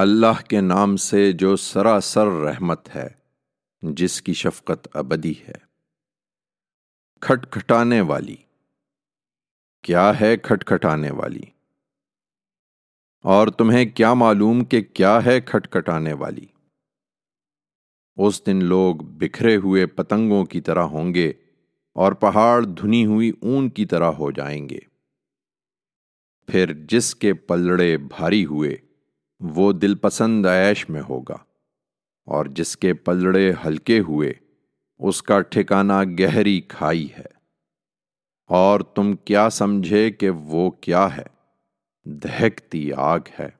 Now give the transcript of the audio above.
अल्लाह के नाम से जो सरासर रहमत है जिसकी शफकत अबदी है खटखटाने वाली क्या है खटखटाने वाली और तुम्हें क्या मालूम कि क्या है खटखटाने वाली उस दिन लोग बिखरे हुए पतंगों की तरह होंगे और पहाड़ धुनी हुई ऊन की तरह हो जाएंगे फिर जिसके पलड़े भारी हुए वो दिलपसंद ऐश में होगा और जिसके पलड़े हल्के हुए उसका ठिकाना गहरी खाई है और तुम क्या समझे कि वो क्या है दहकती आग है